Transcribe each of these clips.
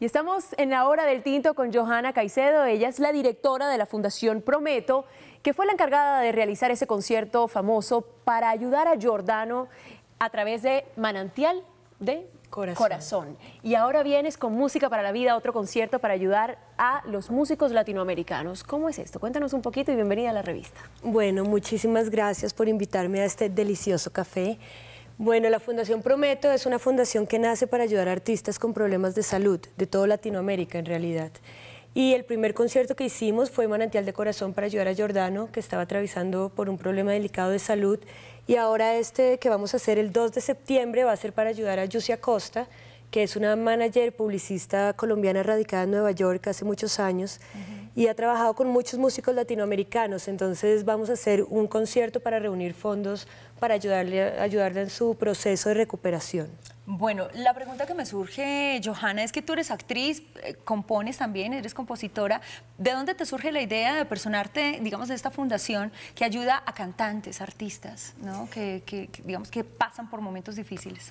Y estamos en la hora del tinto con Johanna Caicedo. Ella es la directora de la Fundación Prometo, que fue la encargada de realizar ese concierto famoso para ayudar a Giordano a través de Manantial de Corazón. Corazón. Y ahora vienes con Música para la Vida, otro concierto para ayudar a los músicos latinoamericanos. ¿Cómo es esto? Cuéntanos un poquito y bienvenida a la revista. Bueno, muchísimas gracias por invitarme a este delicioso café. Bueno, la Fundación Prometo es una fundación que nace para ayudar a artistas con problemas de salud, de toda Latinoamérica en realidad. Y el primer concierto que hicimos fue Manantial de Corazón para ayudar a Jordano, que estaba atravesando por un problema delicado de salud. Y ahora este que vamos a hacer el 2 de septiembre va a ser para ayudar a Yusia Costa, que es una manager publicista colombiana radicada en Nueva York hace muchos años y ha trabajado con muchos músicos latinoamericanos, entonces vamos a hacer un concierto para reunir fondos para ayudarle, ayudarle en su proceso de recuperación. Bueno, la pregunta que me surge, Johanna, es que tú eres actriz, eh, compones también, eres compositora. ¿De dónde te surge la idea de personarte, digamos, de esta fundación que ayuda a cantantes, artistas, ¿no? que digamos, que pasan por momentos difíciles?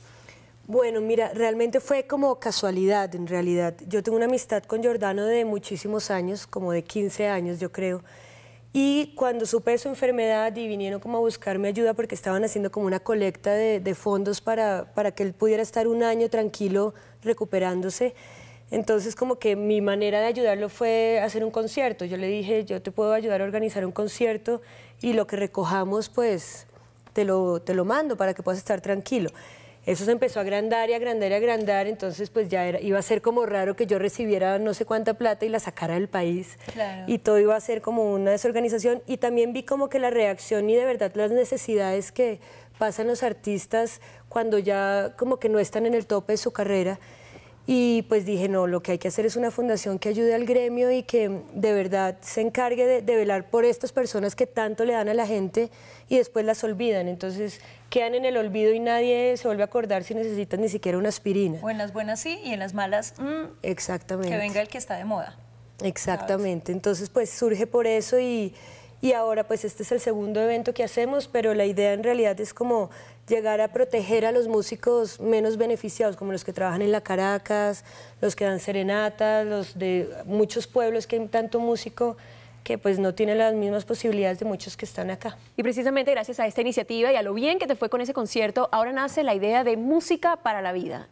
Bueno, mira, realmente fue como casualidad, en realidad. Yo tengo una amistad con Jordano de muchísimos años, como de 15 años, yo creo. Y cuando supe su enfermedad y vinieron como a buscarme ayuda porque estaban haciendo como una colecta de, fondos para, que él pudiera estar un año tranquilo recuperándose. Entonces como que mi manera de ayudarlo fue hacer un concierto. Yo le dije, yo te puedo ayudar a organizar un concierto y lo que recojamos pues te lo mando para que puedas estar tranquilo. Eso se empezó a agrandar y agrandar y agrandar, entonces pues ya iba a ser como raro que yo recibiera no sé cuánta plata y la sacara del país. Y todo iba a ser como una desorganización. Y también vi como que la reacción y de verdad las necesidades que pasan los artistas cuando ya como que no están en el tope de su carrera. Y pues dije, no, lo que hay que hacer es una fundación que ayude al gremio y que de verdad se encargue de, velar por estas personas que tanto le dan a la gente y después las olvidan. Entonces quedan en el olvido y nadie se vuelve a acordar si necesitan ni siquiera una aspirina. O en las buenas sí y en las malas, mm, Exactamente. que venga el que está de moda. Exactamente. Entonces pues surge por eso y y ahora pues este es el segundo evento que hacemos, pero la idea en realidad es como llegar a proteger a los músicos menos beneficiados, como los que trabajan en la Caracas, los que dan serenatas, los de muchos pueblos que hay tanto músico que pues no tienen las mismas posibilidades de muchos que están acá. Y precisamente gracias a esta iniciativa y a lo bien que te fue con ese concierto, ahora nace la idea de Música para la Vida.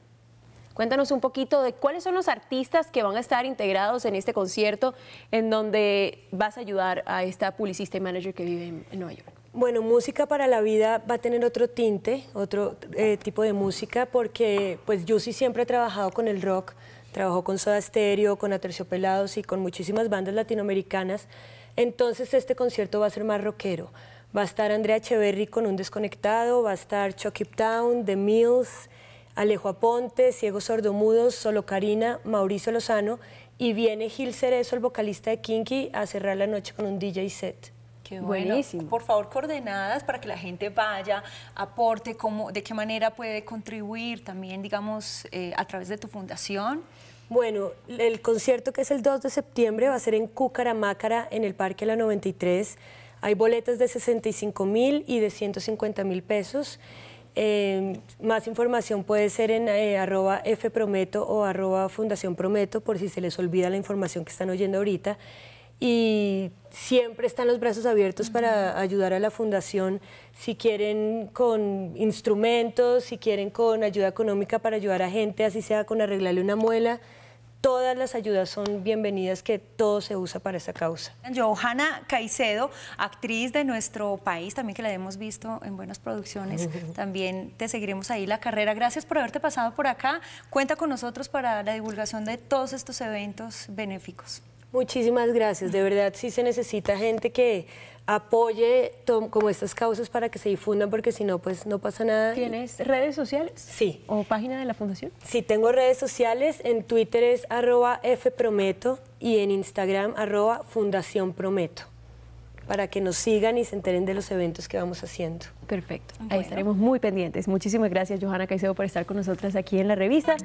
Cuéntanos un poquito de cuáles son los artistas que van a estar integrados en este concierto en donde vas a ayudar a esta publicista y manager que vive en, Nueva York. Bueno, Música para la Vida va a tener otro tinte, otro eh, tipo de música, porque pues yo sí siempre he trabajado con el rock, trabajó con Soda Stereo, con Aterciopelados y con muchísimas bandas latinoamericanas. Entonces este concierto va a ser más rockero. Va a estar Andrea Echeverry con Un Desconectado, va a estar Chucky Town, The Mills, Alejo Aponte, Ciego Sordomudos, Solo Karina, Mauricio Lozano y viene Gil Cerezo, el vocalista de Kinky, a cerrar la noche con un DJ set. Qué bueno. Buenísimo. Por favor, coordenadas para que la gente vaya, aporte, cómo, de qué manera puede contribuir también, digamos, eh, a través de tu fundación. Bueno, el concierto que es el 2 de septiembre va a ser en Cúcaramácara, en el Parque La 93. Hay boletas de 65 mil y de 150 mil pesos. Em, más información puede ser en eh, arroba f prometo o arroba fundación prometo por si se les olvida la información que están oyendo ahorita. Y siempre están los brazos abiertos para ayudar a la fundación, si quieren con instrumentos, si quieren con ayuda económica para ayudar a gente, así sea con arreglarle una muela todas las ayudas son bienvenidas, que todo se usa para esa causa. Johanna Caicedo, actriz de nuestro país, también que la hemos visto en buenas producciones, también te seguiremos ahí la carrera. Gracias por haberte pasado por acá. Cuenta con nosotros para la divulgación de todos estos eventos benéficos. Muchísimas gracias. De verdad, sí se necesita gente que apoye como estas causas para que se difundan, porque si no, pues no pasa nada. ¿Tienes redes sociales? Sí. ¿O página de la fundación? Sí, tengo redes sociales. En Twitter es arroba fprometo y en Instagram arroba fundación prometo para que nos sigan y se enteren de los eventos que vamos haciendo. Perfecto, ah, ahí estaremos muy pendientes. Muchísimas gracias, Johanna Caicedo, por estar con nosotras aquí en la revista.